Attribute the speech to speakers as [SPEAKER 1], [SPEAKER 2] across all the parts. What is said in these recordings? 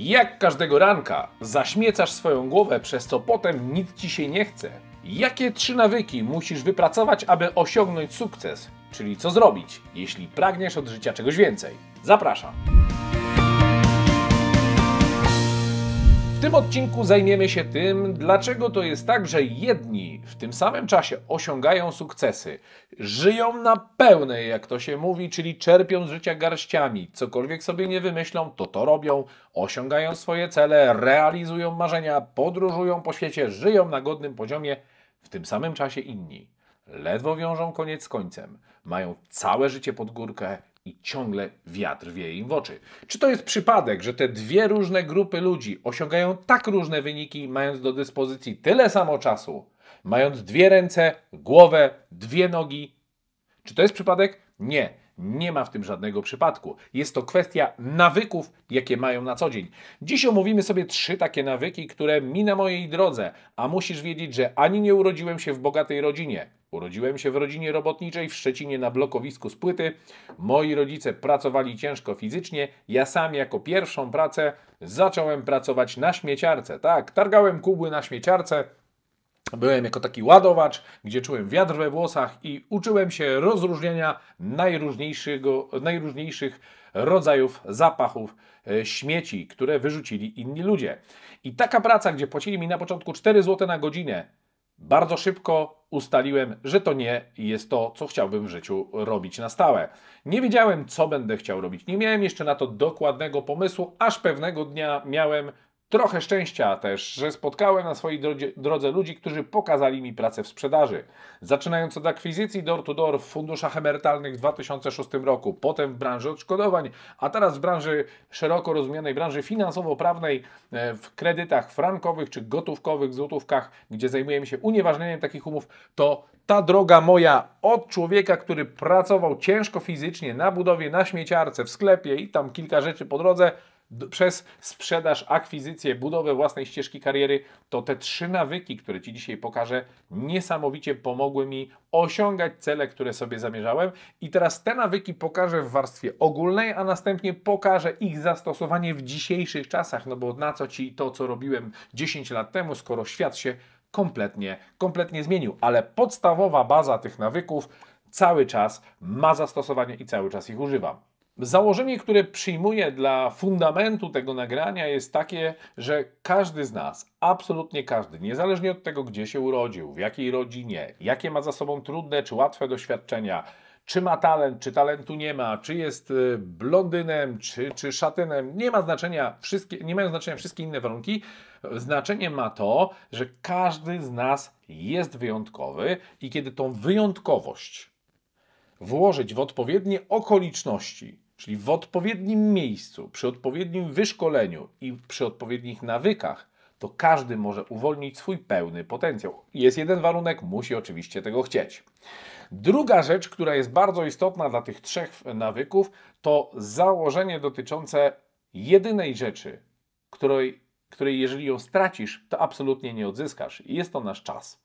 [SPEAKER 1] Jak każdego ranka zaśmiecasz swoją głowę, przez co potem nic ci się nie chce? Jakie trzy nawyki musisz wypracować, aby osiągnąć sukces? Czyli co zrobić, jeśli pragniesz od życia czegoś więcej? Zapraszam! W tym odcinku zajmiemy się tym, dlaczego to jest tak, że jedni w tym samym czasie osiągają sukcesy, żyją na pełnej, jak to się mówi, czyli czerpią z życia garściami, cokolwiek sobie nie wymyślą, to to robią, osiągają swoje cele, realizują marzenia, podróżują po świecie, żyją na godnym poziomie, w tym samym czasie inni. Ledwo wiążą koniec z końcem, mają całe życie pod górkę, i ciągle wiatr wieje im w oczy. Czy to jest przypadek, że te dwie różne grupy ludzi osiągają tak różne wyniki, mając do dyspozycji tyle samo czasu, mając dwie ręce, głowę, dwie nogi? Czy to jest przypadek? Nie. Nie ma w tym żadnego przypadku. Jest to kwestia nawyków, jakie mają na co dzień. Dziś omówimy sobie trzy takie nawyki, które mi na mojej drodze, a musisz wiedzieć, że ani nie urodziłem się w bogatej rodzinie. Urodziłem się w rodzinie robotniczej w Szczecinie na blokowisku z płyty. Moi rodzice pracowali ciężko fizycznie. Ja sam jako pierwszą pracę zacząłem pracować na śmieciarce. Tak, targałem kubły na śmieciarce Byłem jako taki ładowacz, gdzie czułem wiatr we włosach i uczyłem się rozróżnienia najróżniejszego, najróżniejszych rodzajów zapachów e, śmieci, które wyrzucili inni ludzie. I taka praca, gdzie płacili mi na początku 4 zł na godzinę, bardzo szybko ustaliłem, że to nie jest to, co chciałbym w życiu robić na stałe. Nie wiedziałem, co będę chciał robić. Nie miałem jeszcze na to dokładnego pomysłu, aż pewnego dnia miałem Trochę szczęścia też, że spotkałem na swojej drodze, drodze ludzi, którzy pokazali mi pracę w sprzedaży. Zaczynając od akwizycji door-to-door -door w funduszach emerytalnych w 2006 roku, potem w branży odszkodowań, a teraz w branży szeroko rozumianej branży finansowo-prawnej, e, w kredytach frankowych czy gotówkowych, złotówkach, gdzie zajmujemy się unieważnieniem takich umów, to ta droga moja od człowieka, który pracował ciężko fizycznie na budowie, na śmieciarce, w sklepie i tam kilka rzeczy po drodze, przez sprzedaż, akwizycję, budowę własnej ścieżki kariery, to te trzy nawyki, które Ci dzisiaj pokażę, niesamowicie pomogły mi osiągać cele, które sobie zamierzałem. I teraz te nawyki pokażę w warstwie ogólnej, a następnie pokażę ich zastosowanie w dzisiejszych czasach, no bo na co Ci to, co robiłem 10 lat temu, skoro świat się kompletnie, kompletnie zmienił. Ale podstawowa baza tych nawyków cały czas ma zastosowanie i cały czas ich używam. Założenie, które przyjmuję dla fundamentu tego nagrania jest takie, że każdy z nas, absolutnie każdy, niezależnie od tego, gdzie się urodził, w jakiej rodzinie, jakie ma za sobą trudne czy łatwe doświadczenia, czy ma talent, czy talentu nie ma, czy jest y, blondynem, czy, czy szatynem, nie ma znaczenia, wszystkie, nie mają znaczenia wszystkie inne warunki. Znaczenie ma to, że każdy z nas jest wyjątkowy i kiedy tą wyjątkowość włożyć w odpowiednie okoliczności, Czyli w odpowiednim miejscu, przy odpowiednim wyszkoleniu i przy odpowiednich nawykach, to każdy może uwolnić swój pełny potencjał. Jest jeden warunek, musi oczywiście tego chcieć. Druga rzecz, która jest bardzo istotna dla tych trzech nawyków, to założenie dotyczące jedynej rzeczy, której, której jeżeli ją stracisz, to absolutnie nie odzyskasz. jest to nasz czas.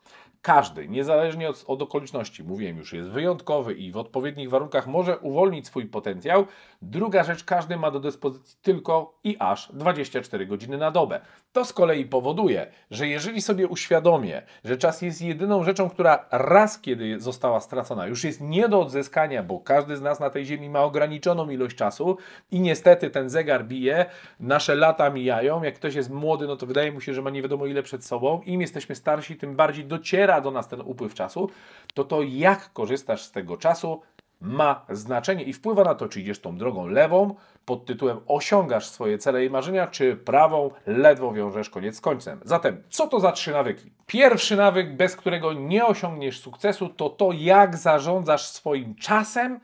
[SPEAKER 1] Każdy, niezależnie od, od, okoliczności, mówiłem już, jest wyjątkowy i w odpowiednich warunkach może uwolnić swój potencjał. Druga rzecz, każdy ma do dyspozycji tylko i aż 24 godziny na dobę. To z kolei powoduje, że jeżeli sobie uświadomię, że czas jest jedyną rzeczą, która raz kiedy została stracona, już jest nie do odzyskania, bo każdy z nas na tej ziemi ma ograniczoną ilość czasu i niestety ten zegar bije, nasze lata mijają. Jak ktoś jest młody, no to wydaje mu się, że ma nie wiadomo ile przed sobą. Im jesteśmy starsi, tym bardziej dociera do nas ten upływ czasu. To to, jak korzystasz z tego czasu, ma znaczenie i wpływa na to, czy idziesz tą drogą lewą, pod tytułem osiągasz swoje cele i marzenia, czy prawą ledwo wiążesz koniec z końcem. Zatem, co to za trzy nawyki? Pierwszy nawyk, bez którego nie osiągniesz sukcesu, to to, jak zarządzasz swoim czasem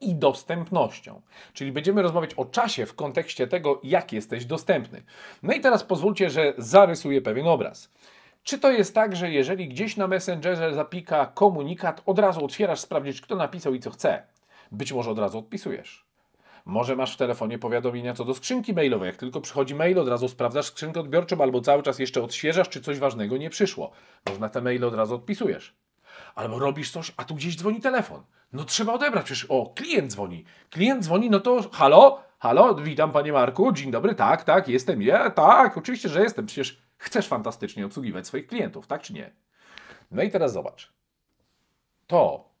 [SPEAKER 1] i dostępnością. Czyli będziemy rozmawiać o czasie w kontekście tego, jak jesteś dostępny. No i teraz pozwólcie, że zarysuję pewien obraz. Czy to jest tak, że jeżeli gdzieś na Messengerze zapika komunikat, od razu otwierasz sprawdzić, kto napisał i co chce? Być może od razu odpisujesz. Może masz w telefonie powiadomienia co do skrzynki mailowej. Jak tylko przychodzi mail, od razu sprawdzasz skrzynkę odbiorczą albo cały czas jeszcze odświeżasz, czy coś ważnego nie przyszło. Można te maile od razu odpisujesz. Albo robisz coś, a tu gdzieś dzwoni telefon. No trzeba odebrać, przecież o, klient dzwoni. Klient dzwoni, no to halo, halo, witam panie Marku, dzień dobry, tak, tak, jestem, ja, tak, oczywiście, że jestem, przecież chcesz fantastycznie obsługiwać swoich klientów, tak czy nie? No i teraz zobacz. To,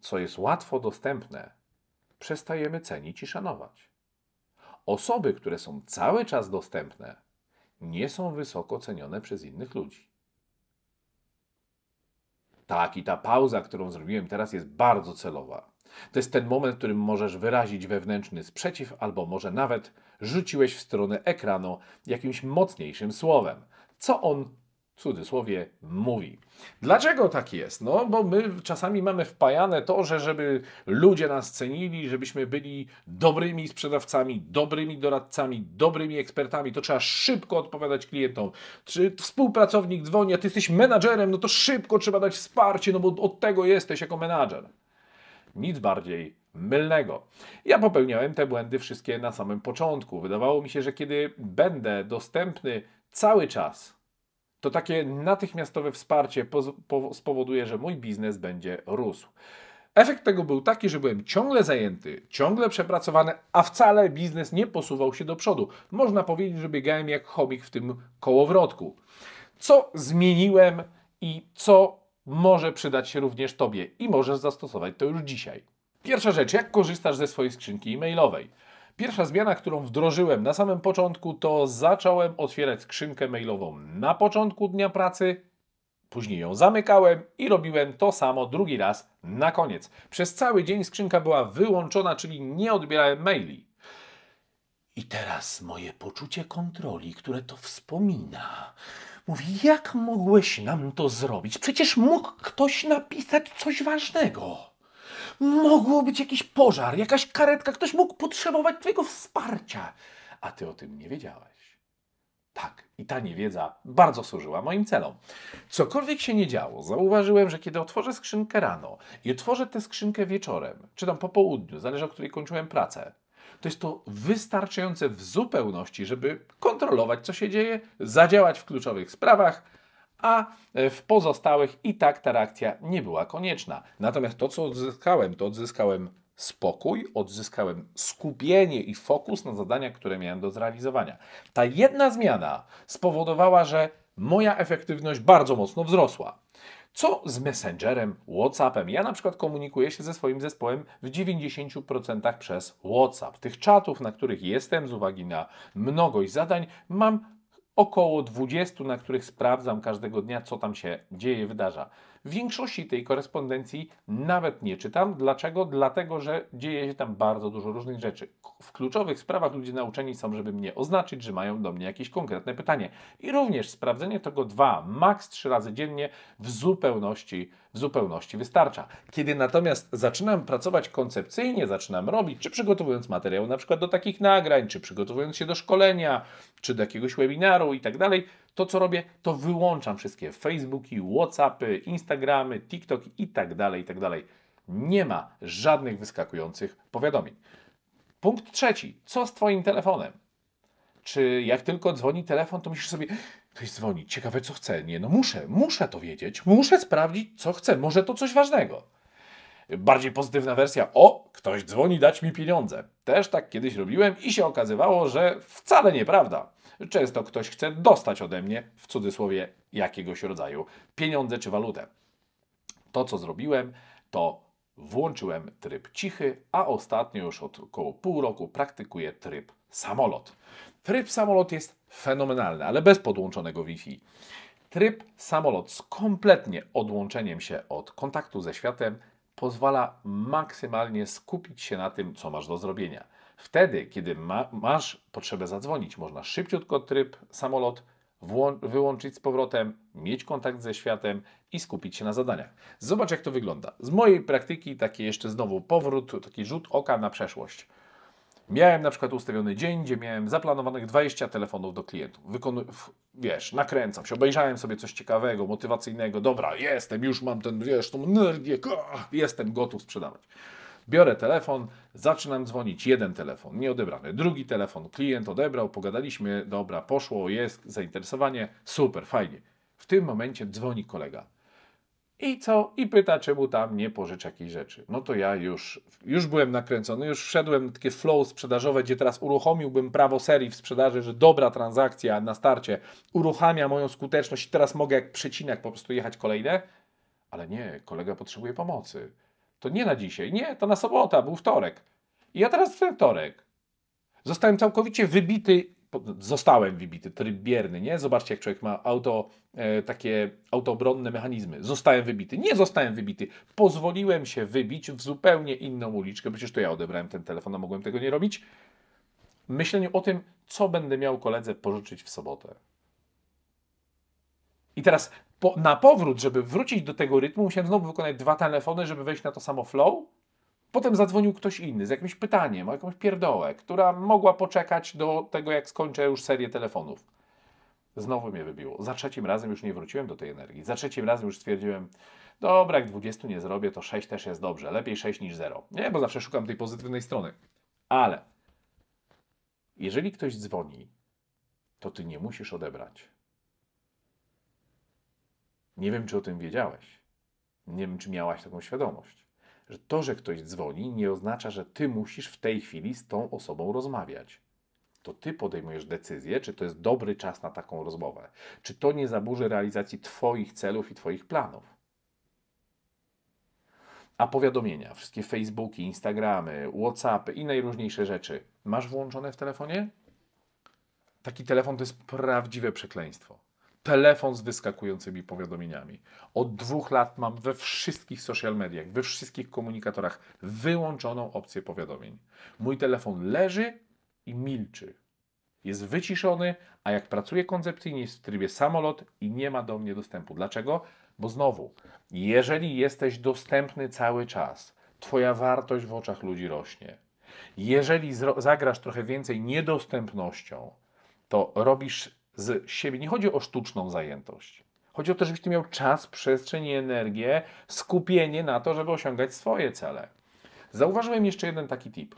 [SPEAKER 1] co jest łatwo dostępne, przestajemy cenić i szanować. Osoby, które są cały czas dostępne, nie są wysoko cenione przez innych ludzi. Tak, i ta pauza, którą zrobiłem teraz, jest bardzo celowa. To jest ten moment, w którym możesz wyrazić wewnętrzny sprzeciw, albo może nawet rzuciłeś w stronę ekranu jakimś mocniejszym słowem. Co on w cudzysłowie mówi. Dlaczego tak jest? No, bo my czasami mamy wpajane to, że żeby ludzie nas cenili, żebyśmy byli dobrymi sprzedawcami, dobrymi doradcami, dobrymi ekspertami, to trzeba szybko odpowiadać klientom. Czy współpracownik dzwoni, a ty jesteś menadżerem, no to szybko trzeba dać wsparcie, no bo od tego jesteś jako menadżer. Nic bardziej mylnego. Ja popełniałem te błędy wszystkie na samym początku. Wydawało mi się, że kiedy będę dostępny cały czas, to takie natychmiastowe wsparcie spowoduje, że mój biznes będzie rósł. Efekt tego był taki, że byłem ciągle zajęty, ciągle przepracowany, a wcale biznes nie posuwał się do przodu. Można powiedzieć, że biegałem jak chomik w tym kołowrotku. Co zmieniłem i co może przydać się również Tobie i możesz zastosować to już dzisiaj. Pierwsza rzecz, jak korzystasz ze swojej skrzynki e-mailowej? Pierwsza zmiana, którą wdrożyłem na samym początku, to zacząłem otwierać skrzynkę mailową na początku dnia pracy, później ją zamykałem i robiłem to samo drugi raz na koniec. Przez cały dzień skrzynka była wyłączona, czyli nie odbierałem maili. I teraz moje poczucie kontroli, które to wspomina, Mówi, jak mogłeś nam to zrobić? Przecież mógł ktoś napisać coś ważnego. Mogło być jakiś pożar, jakaś karetka, ktoś mógł potrzebować Twojego wsparcia, a Ty o tym nie wiedziałeś. Tak, i ta niewiedza bardzo służyła moim celom. Cokolwiek się nie działo, zauważyłem, że kiedy otworzę skrzynkę rano i otworzę tę skrzynkę wieczorem, czy tam po południu, zależy o której kończyłem pracę, to jest to wystarczające w zupełności, żeby kontrolować, co się dzieje, zadziałać w kluczowych sprawach, a e, w pozostałych i tak ta reakcja nie była konieczna. Natomiast to, co odzyskałem, to odzyskałem spokój, odzyskałem skupienie i fokus na zadania, które miałem do zrealizowania. Ta jedna zmiana spowodowała, że moja efektywność bardzo mocno wzrosła. Co z Messengerem, WhatsAppem? Ja na przykład komunikuję się ze swoim zespołem w 90% przez WhatsApp. Tych czatów, na których jestem z uwagi na mnogość zadań, mam około 20, na których sprawdzam każdego dnia, co tam się dzieje, wydarza. Większości tej korespondencji nawet nie czytam. Dlaczego? Dlatego, że dzieje się tam bardzo dużo różnych rzeczy. W kluczowych sprawach ludzie nauczeni są, żeby mnie oznaczyć, że mają do mnie jakieś konkretne pytanie. I również sprawdzenie tego dwa, maks trzy razy dziennie w zupełności w zupełności wystarcza. Kiedy natomiast zaczynam pracować koncepcyjnie, zaczynam robić, czy przygotowując materiał na przykład do takich nagrań, czy przygotowując się do szkolenia, czy do jakiegoś webinaru i tak dalej, to co robię, to wyłączam wszystkie Facebooki, Whatsappy, Instagramy, TikToki i tak dalej, i tak dalej. Nie ma żadnych wyskakujących powiadomień. Punkt trzeci. Co z Twoim telefonem? Czy jak tylko dzwoni telefon, to musisz sobie Ktoś dzwoni. Ciekawe, co chce. Nie, no muszę, muszę to wiedzieć. Muszę sprawdzić, co chce. Może to coś ważnego. Bardziej pozytywna wersja. O, ktoś dzwoni dać mi pieniądze. Też tak kiedyś robiłem i się okazywało, że wcale nieprawda. Często ktoś chce dostać ode mnie, w cudzysłowie, jakiegoś rodzaju pieniądze czy walutę. To, co zrobiłem, to włączyłem tryb cichy, a ostatnio już od około pół roku praktykuję tryb samolot. Tryb samolot jest fenomenalny, ale bez podłączonego Wi-Fi. Tryb samolot z kompletnie odłączeniem się od kontaktu ze światem pozwala maksymalnie skupić się na tym, co masz do zrobienia. Wtedy, kiedy ma, masz potrzebę zadzwonić, można szybciutko tryb samolot wyłączyć z powrotem, mieć kontakt ze światem i skupić się na zadaniach. Zobacz, jak to wygląda. Z mojej praktyki, taki jeszcze znowu powrót, taki rzut oka na przeszłość. Miałem na przykład ustawiony dzień, gdzie miałem zaplanowanych 20 telefonów do klientów. Wykonu wiesz, nakręcam się, obejrzałem sobie coś ciekawego, motywacyjnego. Dobra, jestem, już mam ten, wiesz, tą energię, ah, jestem gotów sprzedawać. Biorę telefon, zaczynam dzwonić. Jeden telefon nie odebrany, drugi telefon klient odebrał, pogadaliśmy, dobra, poszło, jest zainteresowanie, super, fajnie. W tym momencie dzwoni kolega. I co? I pyta, czemu tam nie pożycz jakiejś rzeczy. No to ja już, już byłem nakręcony, już wszedłem w takie flow sprzedażowe, gdzie teraz uruchomiłbym prawo serii w sprzedaży, że dobra transakcja na starcie uruchamia moją skuteczność i teraz mogę jak przecinek po prostu jechać kolejne. Ale nie, kolega potrzebuje pomocy. To nie na dzisiaj, nie, to na sobota, był wtorek. I ja teraz w wtorek. Zostałem całkowicie wybity zostałem wybity, tryb bierny, nie? Zobaczcie, jak człowiek ma auto, e, takie autoobronne mechanizmy. Zostałem wybity. Nie zostałem wybity. Pozwoliłem się wybić w zupełnie inną uliczkę. Przecież to ja odebrałem ten telefon, a mogłem tego nie robić. Myśleniu o tym, co będę miał koledze pożyczyć w sobotę. I teraz po, na powrót, żeby wrócić do tego rytmu, musiałem znowu wykonać dwa telefony, żeby wejść na to samo flow Potem zadzwonił ktoś inny z jakimś pytaniem, o jakąś pierdołę, która mogła poczekać do tego, jak skończę już serię telefonów. Znowu mnie wybiło. Za trzecim razem już nie wróciłem do tej energii. Za trzecim razem już stwierdziłem, dobra, jak 20 nie zrobię, to 6 też jest dobrze. Lepiej 6 niż 0. Nie, bo zawsze szukam tej pozytywnej strony. Ale jeżeli ktoś dzwoni, to ty nie musisz odebrać. Nie wiem, czy o tym wiedziałeś. Nie wiem, czy miałaś taką świadomość że to, że ktoś dzwoni, nie oznacza, że ty musisz w tej chwili z tą osobą rozmawiać. To ty podejmujesz decyzję, czy to jest dobry czas na taką rozmowę, czy to nie zaburzy realizacji Twoich celów i Twoich planów. A powiadomienia, wszystkie Facebooki, Instagramy, WhatsAppy i najróżniejsze rzeczy masz włączone w telefonie? Taki telefon to jest prawdziwe przekleństwo telefon z wyskakującymi powiadomieniami. Od dwóch lat mam we wszystkich social mediach, we wszystkich komunikatorach wyłączoną opcję powiadomień. Mój telefon leży i milczy. Jest wyciszony, a jak pracuję koncepcyjnie, jest w trybie samolot i nie ma do mnie dostępu. Dlaczego? Bo znowu, jeżeli jesteś dostępny cały czas, Twoja wartość w oczach ludzi rośnie. Jeżeli zagrasz trochę więcej niedostępnością, to robisz z siebie. Nie chodzi o sztuczną zajętość. Chodzi o to, żebyś ty miał czas, przestrzeń i energię, skupienie na to, żeby osiągać swoje cele. Zauważyłem jeszcze jeden taki tip.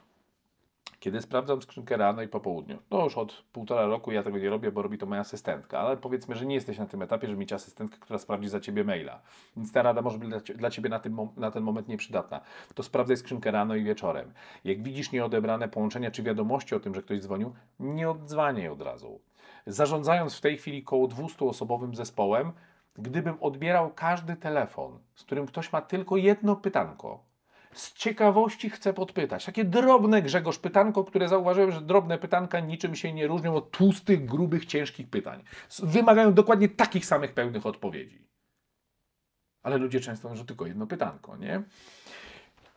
[SPEAKER 1] Kiedy sprawdzam skrzynkę rano i po południu, no już od półtora roku ja tego nie robię, bo robi to moja asystentka, ale powiedzmy, że nie jesteś na tym etapie, żeby mieć asystentkę, która sprawdzi za ciebie maila. Więc ta rada może być dla ciebie na, tym, na ten moment nieprzydatna. To sprawdzaj skrzynkę rano i wieczorem. Jak widzisz nieodebrane połączenia czy wiadomości o tym, że ktoś dzwonił, nie odzwaniaj od razu zarządzając w tej chwili koło 200-osobowym zespołem, gdybym odbierał każdy telefon, z którym ktoś ma tylko jedno pytanko, z ciekawości chcę podpytać. Takie drobne Grzegorz pytanko, które zauważyłem, że drobne pytanka niczym się nie różnią od tłustych, grubych, ciężkich pytań. Wymagają dokładnie takich samych pełnych odpowiedzi. Ale ludzie często mówią, że tylko jedno pytanko, nie?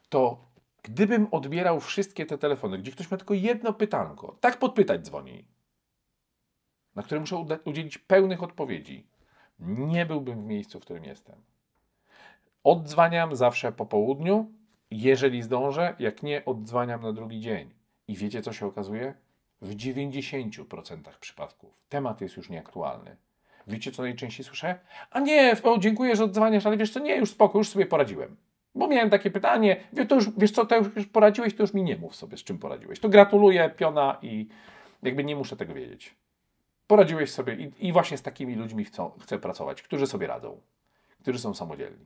[SPEAKER 1] To gdybym odbierał wszystkie te telefony, gdzie ktoś ma tylko jedno pytanko, tak podpytać dzwoni, na które muszę udzielić pełnych odpowiedzi, nie byłbym w miejscu, w którym jestem. Oddzwaniam zawsze po południu, jeżeli zdążę, jak nie, oddzwaniam na drugi dzień. I wiecie, co się okazuje? W 90% przypadków temat jest już nieaktualny. Wiecie, co najczęściej słyszę? A nie, o, dziękuję, że odzwaniasz, ale wiesz co, nie, już spoko, już sobie poradziłem. Bo miałem takie pytanie, wie, to już, wiesz co, to już, już poradziłeś, to już mi nie mów sobie, z czym poradziłeś. To gratuluję, piona i jakby nie muszę tego wiedzieć poradziłeś sobie i, i właśnie z takimi ludźmi chcą, chcę pracować, którzy sobie radzą, którzy są samodzielni.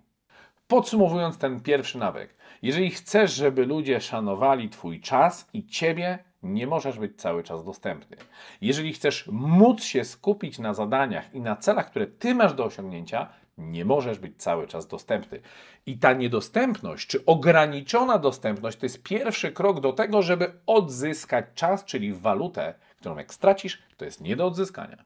[SPEAKER 1] Podsumowując ten pierwszy nawyk, jeżeli chcesz, żeby ludzie szanowali Twój czas i Ciebie, nie możesz być cały czas dostępny. Jeżeli chcesz móc się skupić na zadaniach i na celach, które Ty masz do osiągnięcia, nie możesz być cały czas dostępny. I ta niedostępność, czy ograniczona dostępność, to jest pierwszy krok do tego, żeby odzyskać czas, czyli walutę, którą jak stracisz, to jest nie do odzyskania.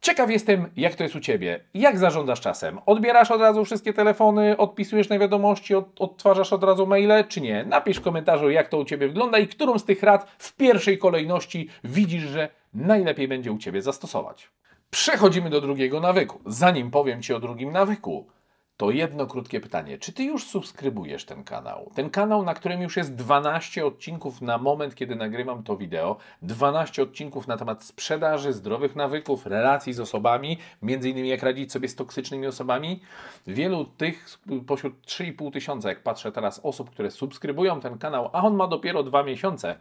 [SPEAKER 1] Ciekaw jestem, jak to jest u Ciebie. Jak zarządzasz czasem? Odbierasz od razu wszystkie telefony, odpisujesz na wiadomości, od, odtwarzasz od razu maile, czy nie? Napisz w komentarzu, jak to u Ciebie wygląda i którą z tych rad w pierwszej kolejności widzisz, że najlepiej będzie u Ciebie zastosować. Przechodzimy do drugiego nawyku. Zanim powiem Ci o drugim nawyku, to jedno krótkie pytanie. Czy ty już subskrybujesz ten kanał? Ten kanał, na którym już jest 12 odcinków na moment, kiedy nagrywam to wideo, 12 odcinków na temat sprzedaży, zdrowych nawyków, relacji z osobami, między innymi jak radzić sobie z toksycznymi osobami. Wielu tych pośród 3,5 tysiąca, jak patrzę teraz, osób, które subskrybują ten kanał, a on ma dopiero dwa miesiące,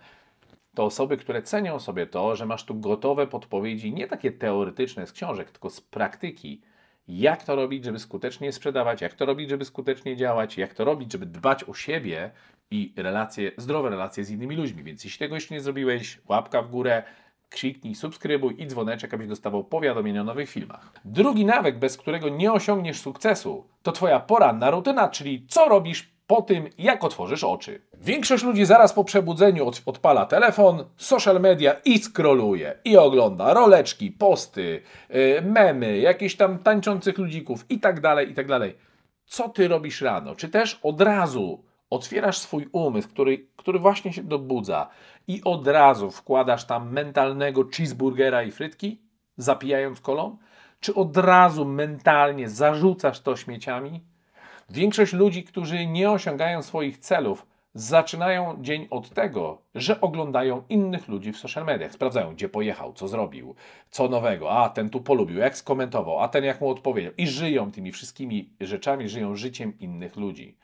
[SPEAKER 1] to osoby, które cenią sobie to, że masz tu gotowe podpowiedzi, nie takie teoretyczne z książek, tylko z praktyki jak to robić, żeby skutecznie sprzedawać, jak to robić, żeby skutecznie działać, jak to robić, żeby dbać o siebie i relacje, zdrowe relacje z innymi ludźmi. Więc jeśli tego jeszcze nie zrobiłeś, łapka w górę, kliknij subskrybuj i dzwoneczek, abyś dostawał powiadomienia o nowych filmach. Drugi nawyk, bez którego nie osiągniesz sukcesu, to Twoja poranna rutyna, czyli co robisz po tym, jak otworzysz oczy. Większość ludzi zaraz po przebudzeniu odpala telefon, social media i skroluje. I ogląda roleczki, posty, y, memy, jakieś tam tańczących ludzików i tak dalej, i tak dalej. Co ty robisz rano? Czy też od razu otwierasz swój umysł, który, który właśnie się dobudza i od razu wkładasz tam mentalnego cheeseburgera i frytki, zapijając kolon? Czy od razu mentalnie zarzucasz to śmieciami Większość ludzi, którzy nie osiągają swoich celów, zaczynają dzień od tego, że oglądają innych ludzi w social mediach. Sprawdzają, gdzie pojechał, co zrobił, co nowego, a ten tu polubił, jak skomentował, a ten jak mu odpowiedział. I żyją tymi wszystkimi rzeczami, żyją życiem innych ludzi.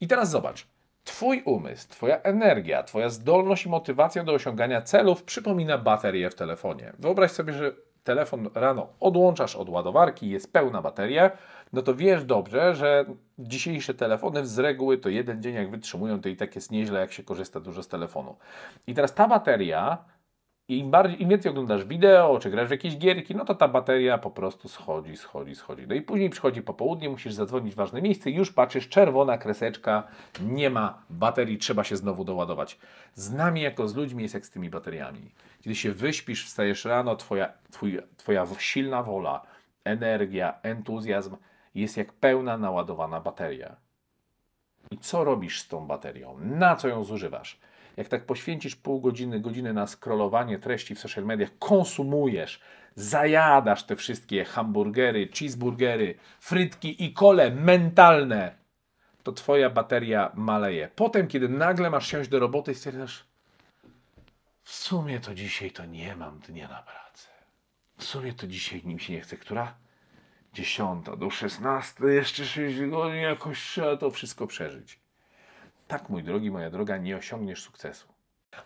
[SPEAKER 1] I teraz zobacz. Twój umysł, Twoja energia, Twoja zdolność i motywacja do osiągania celów przypomina baterię w telefonie. Wyobraź sobie, że telefon rano odłączasz od ładowarki, jest pełna bateria, no to wiesz dobrze, że dzisiejsze telefony z reguły to jeden dzień jak wytrzymują, to i tak jest nieźle, jak się korzysta dużo z telefonu. I teraz ta bateria i im, bardziej, im więcej oglądasz wideo, czy grasz w jakieś gierki, no to ta bateria po prostu schodzi, schodzi, schodzi. No i później przychodzi popołudnie, musisz zadzwonić w ważne miejsce już patrzysz, czerwona kreseczka, nie ma baterii, trzeba się znowu doładować. Z nami jako z ludźmi jest jak z tymi bateriami. Kiedy się wyśpisz, wstajesz rano, twoja, twój, twoja silna wola, energia, entuzjazm jest jak pełna naładowana bateria. I co robisz z tą baterią? Na co ją zużywasz? Jak tak poświęcisz pół godziny, godziny na scrollowanie treści w social mediach, konsumujesz, zajadasz te wszystkie hamburgery, cheeseburgery, frytki i kole mentalne, to twoja bateria maleje. Potem, kiedy nagle masz siąść do roboty i stwierdzasz, w sumie to dzisiaj to nie mam dnia na pracę. W sumie to dzisiaj nim się nie chce, która dziesiąta do szesnasta, jeszcze sześć godzin, jakoś trzeba to wszystko przeżyć. Tak, mój drogi, moja droga, nie osiągniesz sukcesu.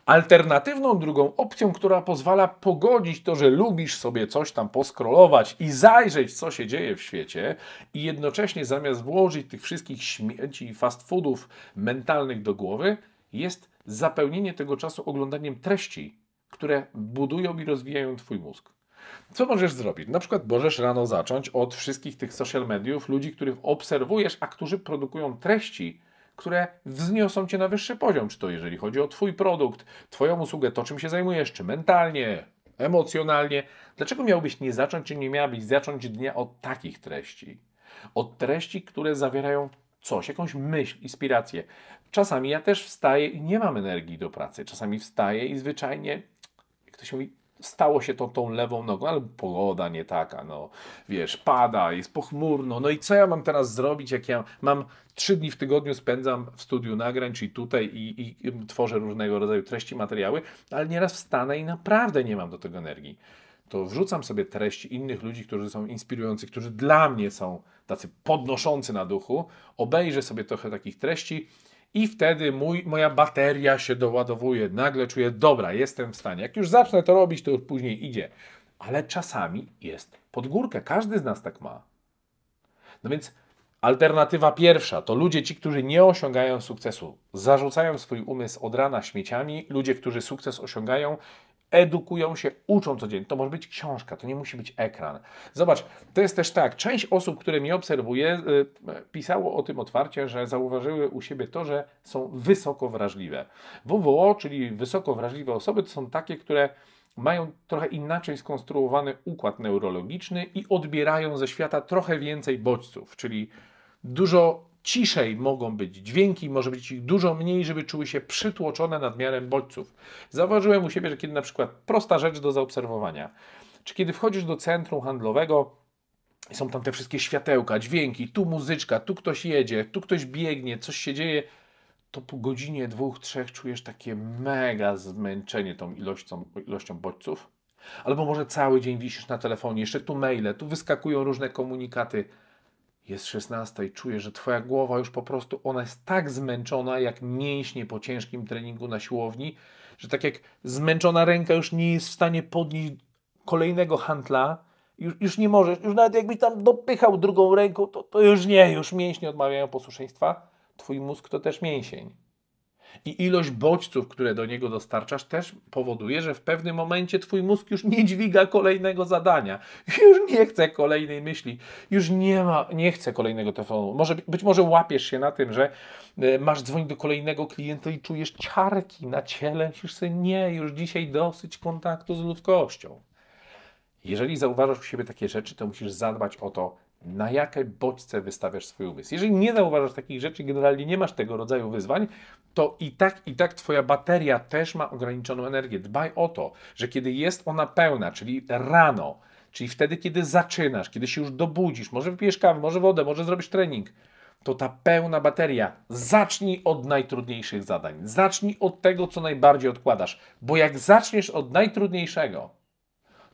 [SPEAKER 1] Alternatywną drugą opcją, która pozwala pogodzić to, że lubisz sobie coś tam poskrolować i zajrzeć, co się dzieje w świecie, i jednocześnie zamiast włożyć tych wszystkich śmieci i fast foodów mentalnych do głowy, jest zapełnienie tego czasu oglądaniem treści, które budują i rozwijają Twój mózg. Co możesz zrobić? Na przykład możesz rano zacząć od wszystkich tych social mediów, ludzi, których obserwujesz, a którzy produkują treści, które wzniosą cię na wyższy poziom. Czy to jeżeli chodzi o Twój produkt, Twoją usługę, to czym się zajmujesz, czy mentalnie, emocjonalnie. Dlaczego miałbyś nie zacząć, czy nie miałabyś zacząć dnia od takich treści? Od treści, które zawierają coś, jakąś myśl, inspirację. Czasami ja też wstaję i nie mam energii do pracy. Czasami wstaję i zwyczajnie, jak to się mówi, stało się to tą lewą nogą, albo pogoda nie taka, no wiesz, pada, jest pochmurno, no i co ja mam teraz zrobić, jak ja mam trzy dni w tygodniu spędzam w studiu nagrań, czyli tutaj i, i, i tworzę różnego rodzaju treści, materiały, ale nieraz wstanę i naprawdę nie mam do tego energii. To wrzucam sobie treści innych ludzi, którzy są inspirujący, którzy dla mnie są tacy podnoszący na duchu, obejrzę sobie trochę takich treści, i wtedy mój, moja bateria się doładowuje. Nagle czuję, dobra, jestem w stanie. Jak już zacznę to robić, to już później idzie. Ale czasami jest pod górkę. Każdy z nas tak ma. No więc Alternatywa pierwsza to ludzie ci, którzy nie osiągają sukcesu, zarzucają swój umysł od rana śmieciami, ludzie, którzy sukces osiągają edukują się, uczą codziennie. To może być książka, to nie musi być ekran. Zobacz, to jest też tak, część osób, które mnie obserwuje, y, pisało o tym otwarcie, że zauważyły u siebie to, że są wysoko wrażliwe. WWO, czyli wysoko wrażliwe osoby, to są takie, które mają trochę inaczej skonstruowany układ neurologiczny i odbierają ze świata trochę więcej bodźców, czyli dużo ciszej mogą być dźwięki, może być ich dużo mniej, żeby czuły się przytłoczone nadmiarem bodźców. Zauważyłem u siebie, że kiedy na przykład prosta rzecz do zaobserwowania, czy kiedy wchodzisz do centrum handlowego, są tam te wszystkie światełka, dźwięki, tu muzyczka, tu ktoś jedzie, tu ktoś biegnie, coś się dzieje, to po godzinie, dwóch, trzech czujesz takie mega zmęczenie tą ilością, ilością bodźców. Albo może cały dzień wisisz na telefonie, jeszcze tu maile, tu wyskakują różne komunikaty. Jest 16 i czuję, że Twoja głowa już po prostu ona jest tak zmęczona, jak mięśnie po ciężkim treningu na siłowni, że tak jak zmęczona ręka już nie jest w stanie podnieść kolejnego handla, już, już nie możesz, już nawet jakbyś tam dopychał drugą ręką, to, to już nie, już mięśnie odmawiają posłuszeństwa. Twój mózg to też mięsień. I ilość bodźców, które do niego dostarczasz, też powoduje, że w pewnym momencie twój mózg już nie dźwiga kolejnego zadania. Już nie chce kolejnej myśli, już nie ma, nie chce kolejnego telefonu. Może, być może łapiesz się na tym, że e, masz dzwonić do kolejnego klienta i czujesz ciarki na ciele, myślisz sobie, nie, już dzisiaj dosyć kontaktu z ludzkością. Jeżeli zauważasz u siebie takie rzeczy, to musisz zadbać o to, na jakiej bodźce wystawiasz swój umysł. Jeżeli nie zauważasz takich rzeczy, generalnie nie masz tego rodzaju wyzwań, to i tak, i tak Twoja bateria też ma ograniczoną energię. Dbaj o to, że kiedy jest ona pełna, czyli rano, czyli wtedy, kiedy zaczynasz, kiedy się już dobudzisz, może wypijesz kawę, może wodę, może zrobisz trening, to ta pełna bateria. Zacznij od najtrudniejszych zadań. Zacznij od tego, co najbardziej odkładasz, bo jak zaczniesz od najtrudniejszego,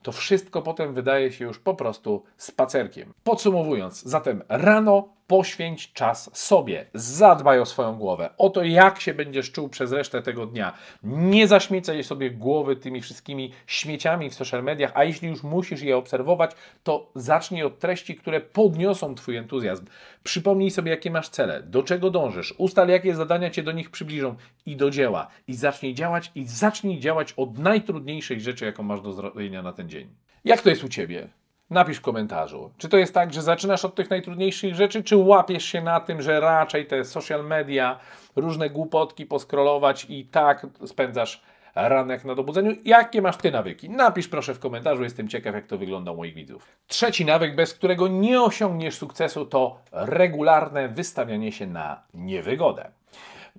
[SPEAKER 1] to wszystko potem wydaje się już po prostu spacerkiem. Podsumowując, zatem rano poświęć czas sobie, zadbaj o swoją głowę, o to, jak się będziesz czuł przez resztę tego dnia. Nie zaśmiecaj sobie głowy tymi wszystkimi śmieciami w social mediach, a jeśli już musisz je obserwować, to zacznij od treści, które podniosą Twój entuzjazm. Przypomnij sobie, jakie masz cele, do czego dążysz, ustal, jakie zadania Cię do nich przybliżą i do dzieła. I zacznij działać, i zacznij działać od najtrudniejszej rzeczy, jaką masz do zrobienia na ten dzień. Jak to jest u Ciebie? Napisz w komentarzu, czy to jest tak, że zaczynasz od tych najtrudniejszych rzeczy, czy łapiesz się na tym, że raczej te social media, różne głupotki poskrolować i tak spędzasz ranek na dobudzeniu. Jakie masz Ty nawyki? Napisz proszę w komentarzu, jestem ciekaw jak to wygląda u moich widzów. Trzeci nawyk, bez którego nie osiągniesz sukcesu to regularne wystawianie się na niewygodę.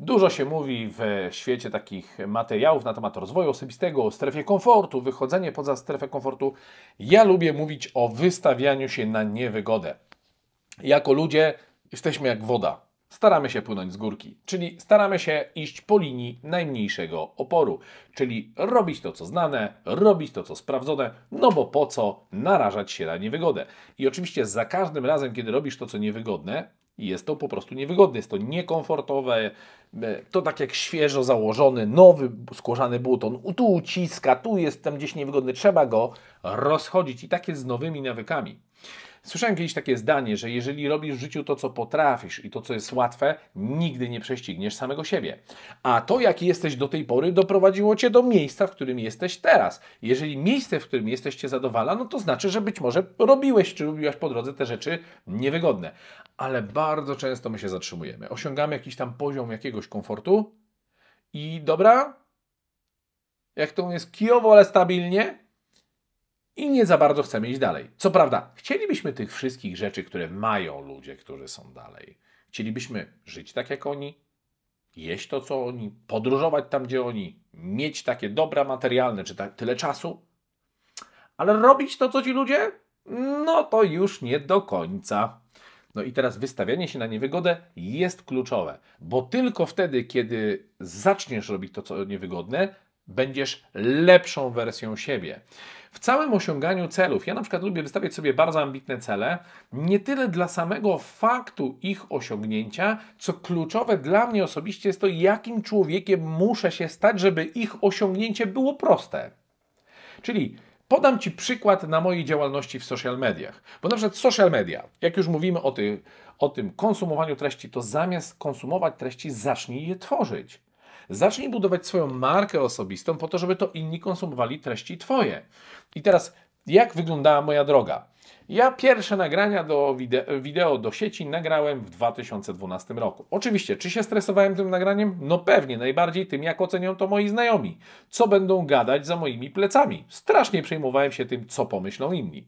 [SPEAKER 1] Dużo się mówi w świecie takich materiałów na temat rozwoju osobistego, o strefie komfortu, wychodzenie poza strefę komfortu. Ja lubię mówić o wystawianiu się na niewygodę. Jako ludzie jesteśmy jak woda. Staramy się płynąć z górki, czyli staramy się iść po linii najmniejszego oporu, czyli robić to, co znane, robić to, co sprawdzone, no bo po co narażać się na niewygodę. I oczywiście za każdym razem, kiedy robisz to, co niewygodne, i jest to po prostu niewygodne. Jest to niekomfortowe, e, to tak jak świeżo założony, nowy skórzany but, on tu uciska, tu jest tam gdzieś niewygodny, trzeba go rozchodzić i tak jest z nowymi nawykami. Słyszałem kiedyś takie zdanie, że jeżeli robisz w życiu to, co potrafisz i to, co jest łatwe, nigdy nie prześcigniesz samego siebie. A to, jaki jesteś do tej pory, doprowadziło cię do miejsca, w którym jesteś teraz. Jeżeli miejsce, w którym jesteś, cię zadowala, no to znaczy, że być może robiłeś czy robiłaś po drodze te rzeczy niewygodne. Ale bardzo często my się zatrzymujemy. Osiągamy jakiś tam poziom jakiegoś komfortu i dobra, jak to jest kijowo, ale stabilnie, i nie za bardzo chcemy iść dalej. Co prawda, chcielibyśmy tych wszystkich rzeczy, które mają ludzie, którzy są dalej. Chcielibyśmy żyć tak jak oni, jeść to, co oni, podróżować tam, gdzie oni, mieć takie dobra materialne, czy tyle czasu, ale robić to, co ci ludzie, no to już nie do końca. No i teraz wystawianie się na niewygodę jest kluczowe, bo tylko wtedy, kiedy zaczniesz robić to, co niewygodne, będziesz lepszą wersją siebie. W całym osiąganiu celów, ja na przykład lubię wystawiać sobie bardzo ambitne cele, nie tyle dla samego faktu ich osiągnięcia, co kluczowe dla mnie osobiście jest to, jakim człowiekiem muszę się stać, żeby ich osiągnięcie było proste. Czyli Podam Ci przykład na mojej działalności w social mediach. Bo na przykład social media, jak już mówimy o, ty, o tym konsumowaniu treści, to zamiast konsumować treści, zacznij je tworzyć. Zacznij budować swoją markę osobistą po to, żeby to inni konsumowali treści Twoje. I teraz, jak wyglądała moja droga? Ja pierwsze nagrania do wideo, wideo do sieci nagrałem w 2012 roku. Oczywiście, czy się stresowałem tym nagraniem? No pewnie, najbardziej tym, jak ocenią to moi znajomi. Co będą gadać za moimi plecami? Strasznie przejmowałem się tym, co pomyślą inni.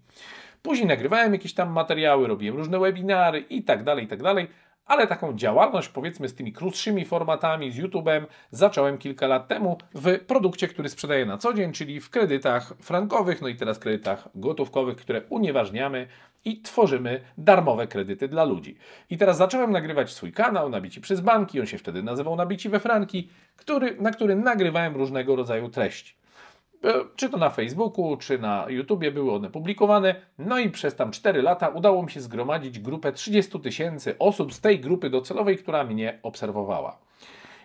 [SPEAKER 1] Później nagrywałem jakieś tam materiały, robiłem różne webinary i tak dalej, i tak dalej ale taką działalność powiedzmy z tymi krótszymi formatami, z YouTube'em zacząłem kilka lat temu w produkcie, który sprzedaję na co dzień, czyli w kredytach frankowych, no i teraz kredytach gotówkowych, które unieważniamy i tworzymy darmowe kredyty dla ludzi. I teraz zacząłem nagrywać swój kanał Nabici przez Banki, on się wtedy nazywał Nabici we Franki, który, na który nagrywałem różnego rodzaju treści. E, czy to na Facebooku, czy na YouTubie były one publikowane. No i przez tam 4 lata udało mi się zgromadzić grupę 30 tysięcy osób z tej grupy docelowej, która mnie obserwowała.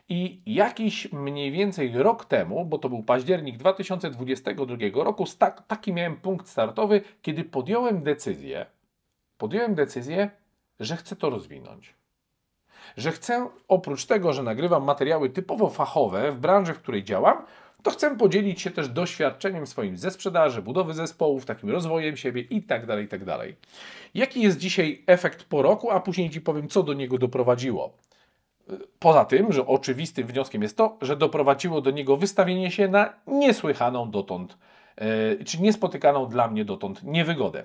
[SPEAKER 1] I jakiś mniej więcej rok temu, bo to był październik 2022 roku, taki miałem punkt startowy, kiedy podjąłem decyzję, podjąłem decyzję, że chcę to rozwinąć. Że chcę, oprócz tego, że nagrywam materiały typowo fachowe w branży, w której działam, to chcę podzielić się też doświadczeniem swoim ze sprzedaży, budowy zespołów, takim rozwojem siebie itd., tak itd. Tak Jaki jest dzisiaj efekt po roku, a później Ci powiem, co do niego doprowadziło. Poza tym, że oczywistym wnioskiem jest to, że doprowadziło do niego wystawienie się na niesłychaną dotąd, e, czy niespotykaną dla mnie dotąd niewygodę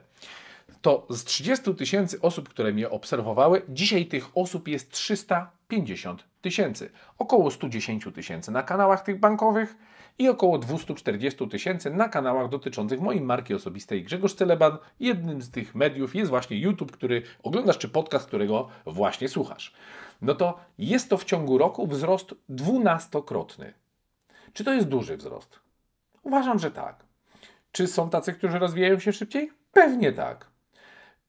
[SPEAKER 1] to z 30 tysięcy osób, które mnie obserwowały, dzisiaj tych osób jest 350 tysięcy. Około 110 tysięcy na kanałach tych bankowych i około 240 tysięcy na kanałach dotyczących mojej marki osobistej Grzegorz Celeban. Jednym z tych mediów jest właśnie YouTube, który oglądasz, czy podcast, którego właśnie słuchasz. No to jest to w ciągu roku wzrost dwunastokrotny. Czy to jest duży wzrost? Uważam, że tak. Czy są tacy, którzy rozwijają się szybciej? Pewnie tak.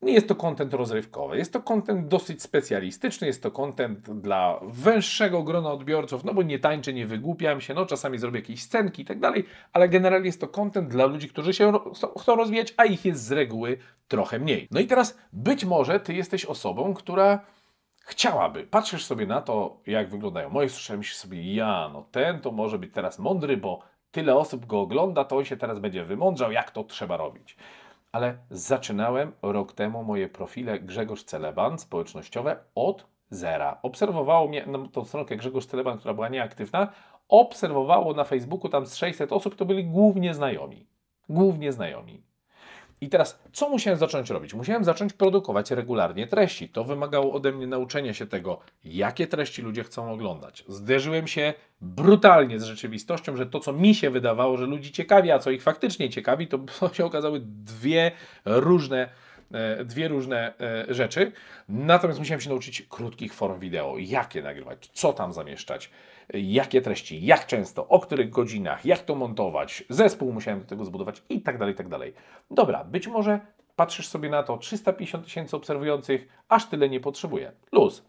[SPEAKER 1] Nie jest to kontent rozrywkowy, jest to kontent dosyć specjalistyczny, jest to kontent dla węższego grona odbiorców, no bo nie tańczę, nie wygłupiam się, no czasami zrobię jakieś scenki i tak dalej, ale generalnie jest to kontent dla ludzi, którzy się chcą rozwijać, a ich jest z reguły trochę mniej. No i teraz być może ty jesteś osobą, która chciałaby. Patrzysz sobie na to, jak wyglądają moje social, myślisz sobie, ja, no ten to może być teraz mądry, bo tyle osób go ogląda, to on się teraz będzie wymądrzał, jak to trzeba robić ale zaczynałem rok temu moje profile Grzegorz Celeban społecznościowe od zera. Obserwowało mnie no, tą stronkę Grzegorz Celeban, która była nieaktywna, obserwowało na Facebooku tam z 600 osób, to byli głównie znajomi. Głównie znajomi. I teraz, co musiałem zacząć robić? Musiałem zacząć produkować regularnie treści. To wymagało ode mnie nauczenia się tego, jakie treści ludzie chcą oglądać. Zderzyłem się brutalnie z rzeczywistością, że to, co mi się wydawało, że ludzi ciekawi, a co ich faktycznie ciekawi, to się okazały dwie różne e, dwie różne e, rzeczy. Natomiast musiałem się nauczyć krótkich form wideo, jakie nagrywać, co tam zamieszczać, jakie treści, jak często, o których godzinach, jak to montować, zespół musiałem do tego zbudować i tak dalej, i tak dalej. Dobra, być może patrzysz sobie na to, 350 tysięcy obserwujących, aż tyle nie potrzebuję. Luz.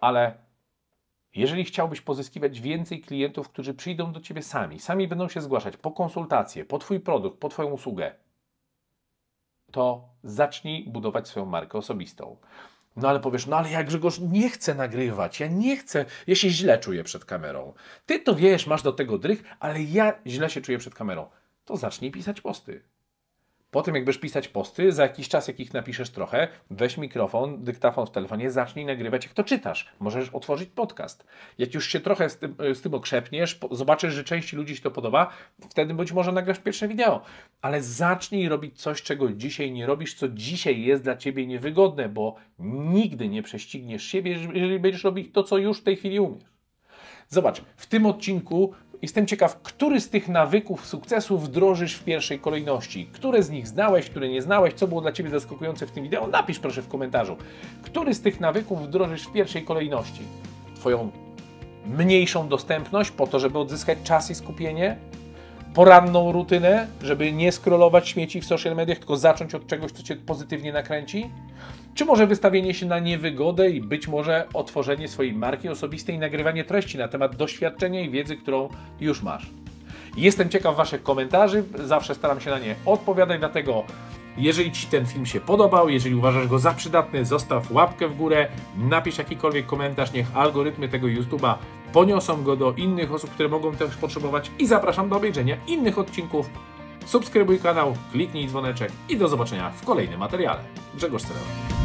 [SPEAKER 1] Ale jeżeli chciałbyś pozyskiwać więcej klientów, którzy przyjdą do Ciebie sami, sami będą się zgłaszać po konsultację, po Twój produkt, po Twoją usługę, to zacznij budować swoją markę osobistą. No ale powiesz, no ale ja Grzegorz nie chcę nagrywać, ja nie chcę, ja się źle czuję przed kamerą. Ty to wiesz, masz do tego drych, ale ja źle się czuję przed kamerą. To zacznij pisać posty. Potem jak będziesz pisać posty, za jakiś czas jak ich napiszesz trochę, weź mikrofon, dyktafon w telefonie, zacznij nagrywać jak to czytasz. Możesz otworzyć podcast. Jak już się trochę z tym, e, z tym okrzepniesz, po, zobaczysz, że części ludzi się to podoba, wtedy być może nagrasz pierwsze wideo. Ale zacznij robić coś, czego dzisiaj nie robisz, co dzisiaj jest dla Ciebie niewygodne, bo nigdy nie prześcigniesz siebie, jeżeli będziesz robić to, co już w tej chwili umiesz. Zobacz, w tym odcinku Jestem ciekaw, który z tych nawyków sukcesu wdrożysz w pierwszej kolejności. Które z nich znałeś, które nie znałeś, co było dla Ciebie zaskakujące w tym wideo? Napisz proszę w komentarzu. Który z tych nawyków wdrożysz w pierwszej kolejności? Twoją mniejszą dostępność po to, żeby odzyskać czas i skupienie? poranną rutynę, żeby nie scrollować śmieci w social mediach, tylko zacząć od czegoś, co cię pozytywnie nakręci? Czy może wystawienie się na niewygodę i być może otworzenie swojej marki osobistej i nagrywanie treści na temat doświadczenia i wiedzy, którą już masz? Jestem ciekaw Waszych komentarzy, zawsze staram się na nie odpowiadać, dlatego jeżeli Ci ten film się podobał, jeżeli uważasz go za przydatny, zostaw łapkę w górę, napisz jakikolwiek komentarz, niech algorytmy tego YouTube'a poniosą go do innych osób, które mogą też potrzebować i zapraszam do obejrzenia innych odcinków. Subskrybuj kanał, kliknij dzwoneczek i do zobaczenia w kolejnym materiale. Grzegorz Cerewa.